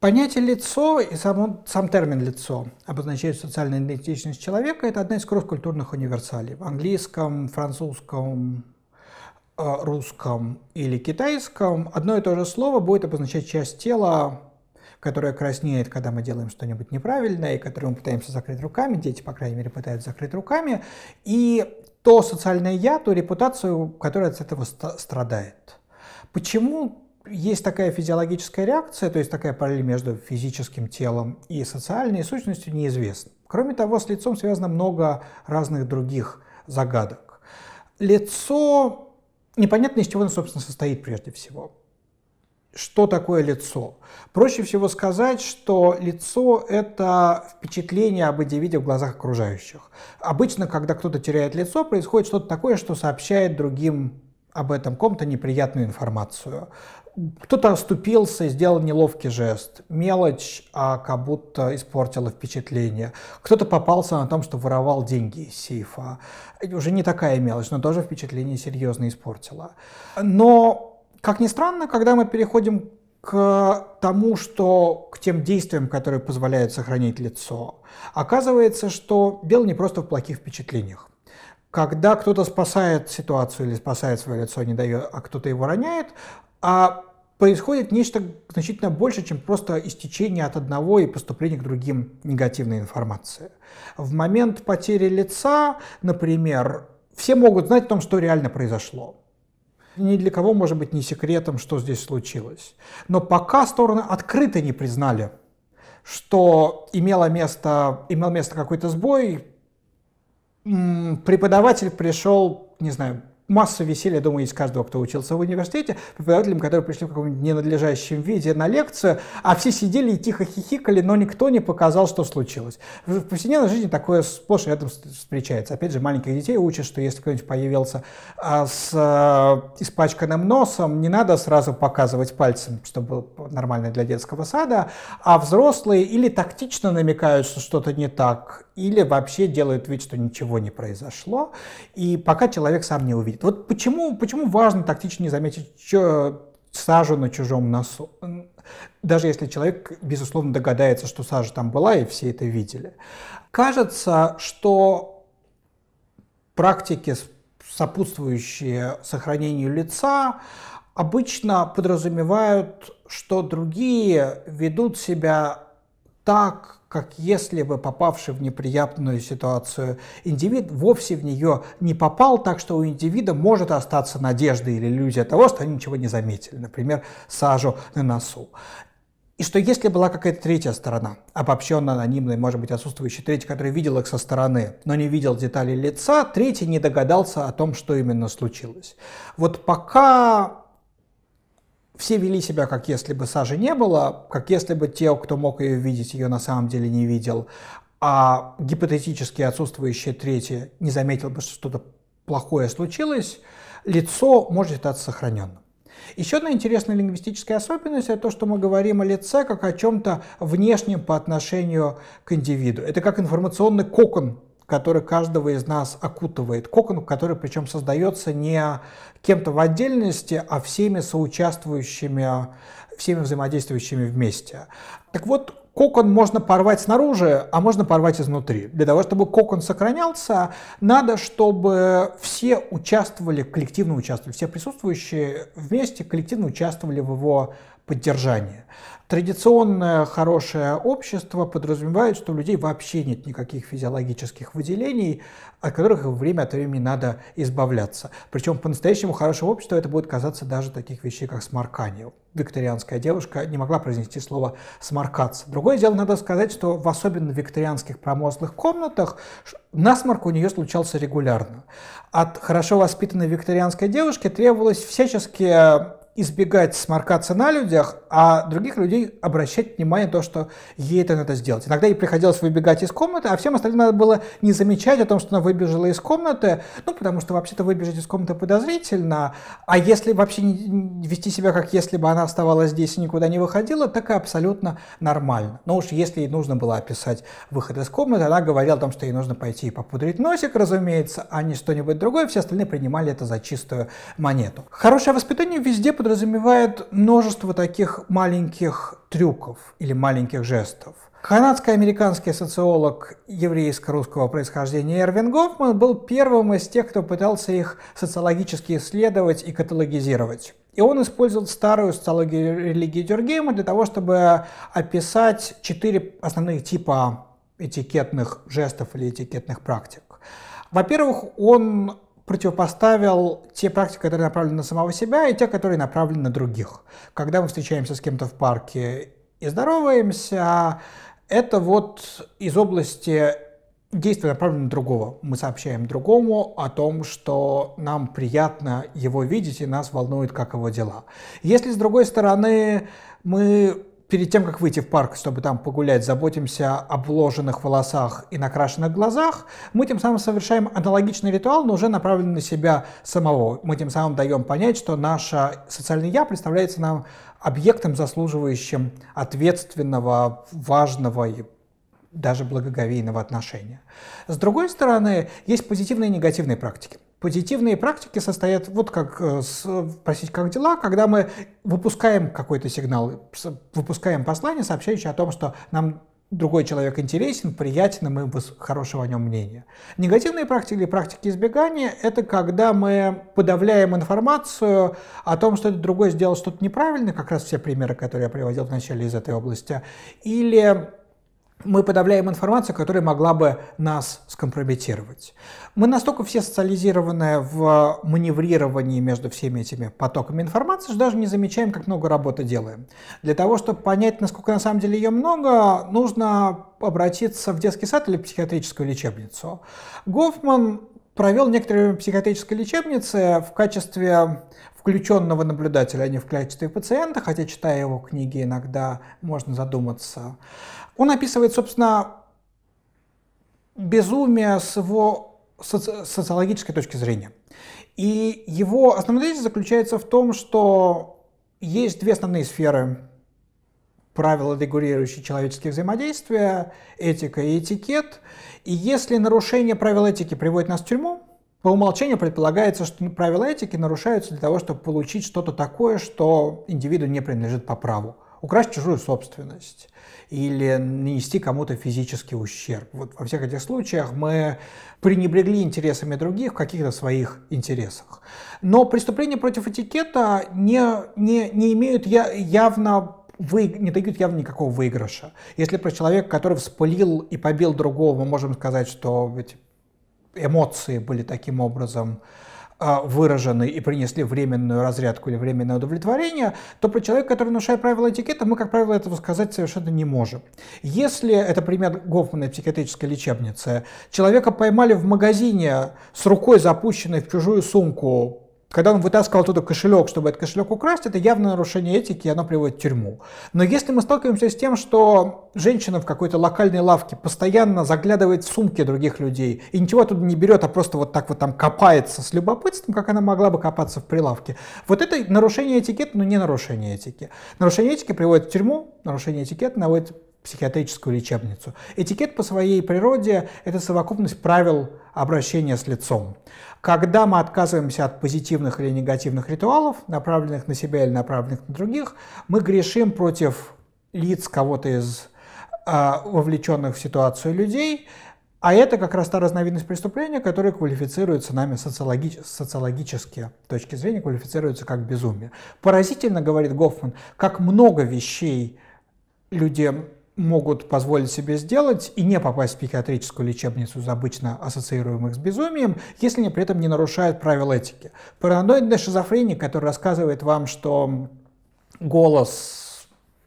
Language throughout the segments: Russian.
Понятие «лицо» и сам, сам термин «лицо», обозначает социальную идентичность человека, это одна из кросс-культурных универсалей. В английском, французском, э, русском или китайском одно и то же слово будет обозначать часть тела, которая краснеет, когда мы делаем что-нибудь неправильное, и которую мы пытаемся закрыть руками, дети, по крайней мере, пытаются закрыть руками, и то социальное «я», ту репутацию, которая от этого страдает. Почему есть такая физиологическая реакция, то есть такая параллель между физическим телом и социальной сущностью неизвестна. Кроме того, с лицом связано много разных других загадок. Лицо непонятно из чего оно, собственно, состоит прежде всего. Что такое лицо? Проще всего сказать, что лицо – это впечатление об индивиде в глазах окружающих. Обычно, когда кто-то теряет лицо, происходит что-то такое, что сообщает другим об этом ком-то неприятную информацию. Кто-то оступился и сделал неловкий жест. Мелочь, а как будто испортила впечатление. Кто-то попался на том, что воровал деньги из сейфа. Уже не такая мелочь, но тоже впечатление серьезно испортила. Но, как ни странно, когда мы переходим к тому, что к тем действиям, которые позволяют сохранить лицо, оказывается, что бел не просто в плохих впечатлениях. Когда кто-то спасает ситуацию или спасает свое лицо, не дает, а кто-то его роняет, а происходит нечто значительно больше, чем просто истечение от одного и поступление к другим негативной информации. В момент потери лица, например, все могут знать о том, что реально произошло. Ни для кого может быть не секретом, что здесь случилось. Но пока стороны открыто не признали, что имело место, имел место какой-то сбой, преподаватель пришел, не знаю, массу веселья, думаю, из каждого, кто учился в университете, преподавателям, которые пришли в каком-нибудь ненадлежащем виде на лекцию, а все сидели и тихо хихикали, но никто не показал, что случилось. В повседневной жизни такое сплошь рядом встречается. Опять же, маленьких детей учат, что если кто-нибудь появился а, с а, испачканным носом, не надо сразу показывать пальцем, что было нормально для детского сада, а взрослые или тактично намекают, что что-то не так, или вообще делают вид, что ничего не произошло, и пока человек сам не увидит защиты. Вот почему, почему важно тактично не заметить чё, сажу на чужом носу? Даже если человек, безусловно, догадается, что сажа там была, и все это видели. Кажется, что практики, сопутствующие сохранению лица, обычно подразумевают, что другие ведут себя так, как если бы попавший в неприятную ситуацию индивид вовсе в нее не попал, так что у индивида может остаться надежда или иллюзия того, что они ничего не заметили, например, сажу на носу. И что если была какая-то третья сторона, обобщенная, анонимная, может быть, отсутствующая третья, которая видела их со стороны, но не видел деталей лица, третий не догадался о том, что именно случилось. Вот пока все вели себя, как если бы Сажи не было, как если бы те, кто мог ее видеть, ее на самом деле не видел, а гипотетически отсутствующее третье не заметил бы, что что-то плохое случилось, лицо может считаться сохраненным. Еще одна интересная лингвистическая особенность – это то, что мы говорим о лице как о чем-то внешнем по отношению к индивиду. Это как информационный кокон который каждого из нас окутывает. Кокон, который причем создается не кем-то в отдельности, а всеми соучаствующими, всеми взаимодействующими вместе. Так вот, кокон можно порвать снаружи, а можно порвать изнутри. Для того, чтобы кокон сохранялся, надо, чтобы все участвовали, коллективно участвовали, все присутствующие вместе коллективно участвовали в его поддержания. Традиционное хорошее общество подразумевает, что у людей вообще нет никаких физиологических выделений, от которых время от времени надо избавляться. Причем по-настоящему хорошему обществу это будет казаться даже таких вещей, как сморкание. Викторианская девушка не могла произнести слово «сморкаться». Другое дело, надо сказать, что в особенно викторианских промозглых комнатах насморк у нее случался регулярно. От хорошо воспитанной викторианской девушки требовалось всячески э, избегать сморкаться на людях, а других людей обращать внимание на то, что ей это надо сделать. Иногда ей приходилось выбегать из комнаты, а всем остальным надо было не замечать о том, что она выбежала из комнаты, ну, потому что вообще-то выбежать из комнаты подозрительно, а если вообще не вести себя, как если бы она оставалась здесь и никуда не выходила, так и абсолютно нормально. Но уж если ей нужно было описать выход из комнаты, она говорила о том, что ей нужно пойти и попудрить носик, разумеется, а не что-нибудь другое, все остальные принимали это за чистую монету. Хорошее воспитание везде подразумевает множество таких маленьких трюков или маленьких жестов. Канадско-американский социолог еврейско-русского происхождения Эрвин Гофман был первым из тех, кто пытался их социологически исследовать и каталогизировать. И он использовал старую социологию религии Дюргейма для того, чтобы описать четыре основных типа этикетных жестов или этикетных практик. Во-первых, он противопоставил те практики, которые направлены на самого себя, и те, которые направлены на других. Когда мы встречаемся с кем-то в парке и здороваемся, это вот из области действия направлено на другого. Мы сообщаем другому о том, что нам приятно его видеть и нас волнует, как его дела. Если, с другой стороны, мы перед тем, как выйти в парк, чтобы там погулять, заботимся об вложенных волосах и накрашенных глазах, мы тем самым совершаем аналогичный ритуал, но уже направленный на себя самого. Мы тем самым даем понять, что наше социальное «я» представляется нам объектом, заслуживающим ответственного, важного и даже благоговейного отношения. С другой стороны, есть позитивные и негативные практики. Позитивные практики состоят вот как э, спросить, как дела, когда мы выпускаем какой-то сигнал, выпускаем послание, сообщающее о том, что нам другой человек интересен, приятен, и мы хорошего о нем мнения. Негативные практики или практики избегания – это когда мы подавляем информацию о том, что этот другой сделал что-то неправильно, как раз все примеры, которые я приводил в начале из этой области, или мы подавляем информацию, которая могла бы нас скомпрометировать. Мы настолько все социализированы в маневрировании между всеми этими потоками информации, что даже не замечаем, как много работы делаем. Для того, чтобы понять, насколько на самом деле ее много, нужно обратиться в детский сад или психиатрическую лечебницу. Гофман провел некоторое время в психиатрической лечебнице в качестве включенного наблюдателя, а не в клетчатых пациента, хотя, читая его книги, иногда можно задуматься. Он описывает, собственно, безумие с его соци социологической точки зрения. И его основная тезис заключается в том, что есть две основные сферы правила, регулирующие человеческие взаимодействия, этика и этикет. И если нарушение правил этики приводит нас в тюрьму, по умолчанию предполагается, что правила этики нарушаются для того, чтобы получить что-то такое, что индивиду не принадлежит по праву. Украсть чужую собственность или нанести кому-то физический ущерб. Вот во всех этих случаях мы пренебрегли интересами других в каких-то своих интересах. Но преступления против этикета не, не, не имеют я, явно вы, не дают явно никакого выигрыша. Если про человека, который вспылил и побил другого, мы можем сказать, что эмоции были таким образом а, выражены и принесли временную разрядку или временное удовлетворение, то про человека, который нарушает правила этикета, мы, как правило, этого сказать совершенно не можем. Если, это пример Гофмана и психиатрической лечебницы, человека поймали в магазине с рукой запущенной в чужую сумку когда он вытаскивал оттуда кошелек, чтобы этот кошелек украсть, это явное нарушение этики, и оно приводит в тюрьму. Но если мы сталкиваемся с тем, что женщина в какой-то локальной лавке постоянно заглядывает в сумки других людей и ничего оттуда не берет, а просто вот так вот там копается с любопытством, как она могла бы копаться в прилавке, вот это нарушение этикета, но не нарушение этики. Нарушение этики приводит в тюрьму, нарушение этикета наводит психиатрическую лечебницу. Этикет по своей природе – это совокупность правил обращения с лицом. Когда мы отказываемся от позитивных или негативных ритуалов, направленных на себя или направленных на других, мы грешим против лиц кого-то из э, вовлеченных в ситуацию людей, а это как раз та разновидность преступления, которая квалифицируется нами социологи- социологически, с точки зрения квалифицируется как безумие. Поразительно, говорит Гофман, как много вещей людям могут позволить себе сделать и не попасть в психиатрическую лечебницу за обычно ассоциируемых с безумием, если они при этом не нарушают правил этики. Параноидный шизофреник, который рассказывает вам, что голос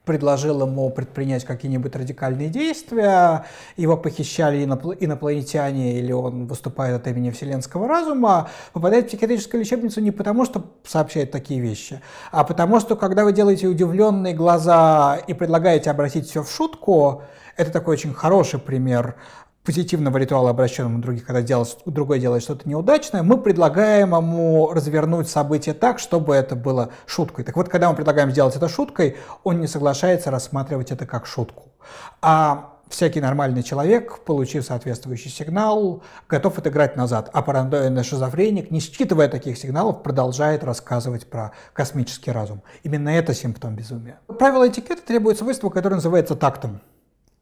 предложил ему предпринять какие-нибудь радикальные действия, его похищали инопланетяне или он выступает от имени вселенского разума, попадает в психиатрическую лечебницу не потому, что сообщает такие вещи, а потому что, когда вы делаете удивленные глаза и предлагаете обратить все в шутку, это такой очень хороший пример позитивного ритуала, обращенному других, когда делает, другое делает что-то неудачное, мы предлагаем ему развернуть событие так, чтобы это было шуткой. Так вот, когда мы предлагаем сделать это шуткой, он не соглашается рассматривать это как шутку. А всякий нормальный человек, получив соответствующий сигнал, готов отыграть назад. А параноидный шизофреник, не считывая таких сигналов, продолжает рассказывать про космический разум. Именно это симптом безумия. Правило этикета требует свойства, которое называется тактом.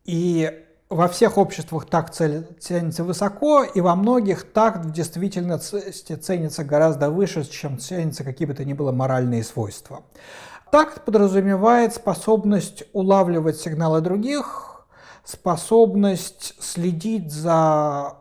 И во всех обществах так ценится высоко, и во многих так действительно ценится гораздо выше, чем ценятся какие бы то ни было моральные свойства. Такт подразумевает способность улавливать сигналы других, способность следить за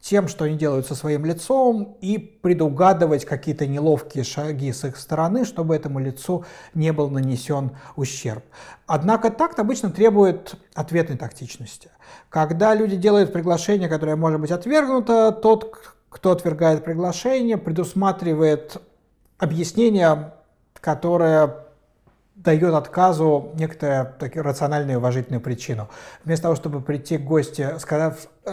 тем, что они делают со своим лицом, и предугадывать какие-то неловкие шаги с их стороны, чтобы этому лицу не был нанесен ущерб. Однако такт обычно требует ответной тактичности. Когда люди делают приглашение, которое может быть отвергнуто, тот, кто отвергает приглашение, предусматривает объяснение, которое дает отказу некоторую такие, рациональную и уважительную причину. Вместо того, чтобы прийти к гости, сказав э,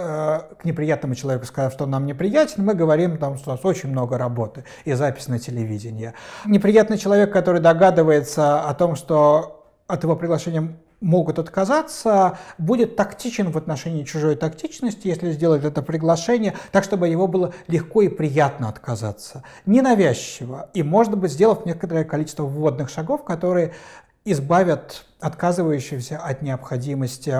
к неприятному человеку, сказав, что он нам неприятен, мы говорим, там, что у нас очень много работы и запись на телевидении. Неприятный человек, который догадывается о том, что от его приглашения могут отказаться, будет тактичен в отношении чужой тактичности, если сделать это приглашение, так, чтобы его было легко и приятно отказаться. Ненавязчиво. И, может быть, сделав некоторое количество вводных шагов, которые избавят отказывающихся от необходимости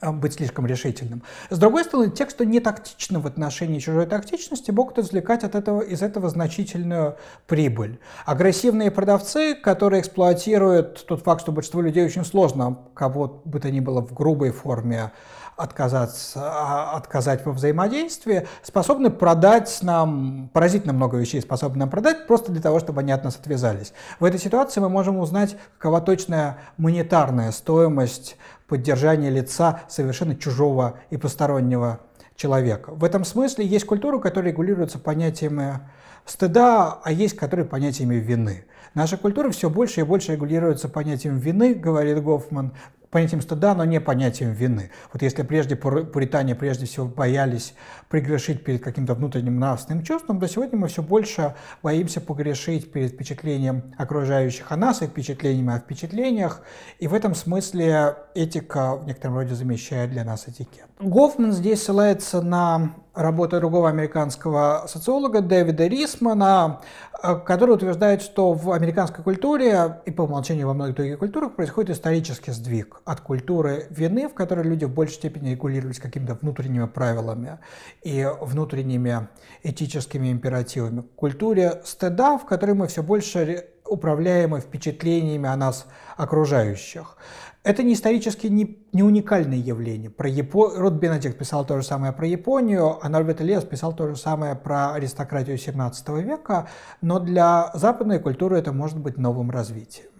а, быть слишком решительным. С другой стороны, те, кто не тактичны в отношении чужой тактичности, могут извлекать от этого, из этого значительную прибыль. Агрессивные продавцы, которые эксплуатируют тот факт, что большинство людей очень сложно кого бы то ни было в грубой форме отказаться, а, отказать во взаимодействии, способны продать нам поразительно много вещей, способны нам продать просто для того, чтобы они от нас отвязались. В этой ситуации мы можем узнать, какова точная монетарная стоимость поддержания лица совершенно чужого и постороннего человека. В этом смысле есть культуры, которая регулируется понятиями стыда, а есть которые понятиями вины. Наша культура все больше и больше регулируется понятием вины, говорит Гофман, понятием стыда, но не понятием вины. Вот если прежде пуритане прежде всего боялись прегрешить перед каким-то внутренним нравственным чувством, то сегодня мы все больше боимся погрешить перед впечатлением окружающих о нас и впечатлениями о впечатлениях. И в этом смысле этика в некотором роде замещает для нас этикет. Гофман здесь ссылается на работу другого американского социолога Дэвида Рисмана, а, который утверждает, что в американской культуре и по умолчанию во многих других культурах происходит исторический сдвиг от культуры вины, в которой люди в большей степени регулировались какими-то внутренними правилами и внутренними этическими императивами, к культуре стыда, в которой мы все больше управляемы впечатлениями о нас окружающих. Это не исторически не, не уникальное явление. Про Япо... Род Бенедикт писал то же самое про Японию, а Норберт Элиас писал то же самое про аристократию 17 века, но для западной культуры это может быть новым развитием.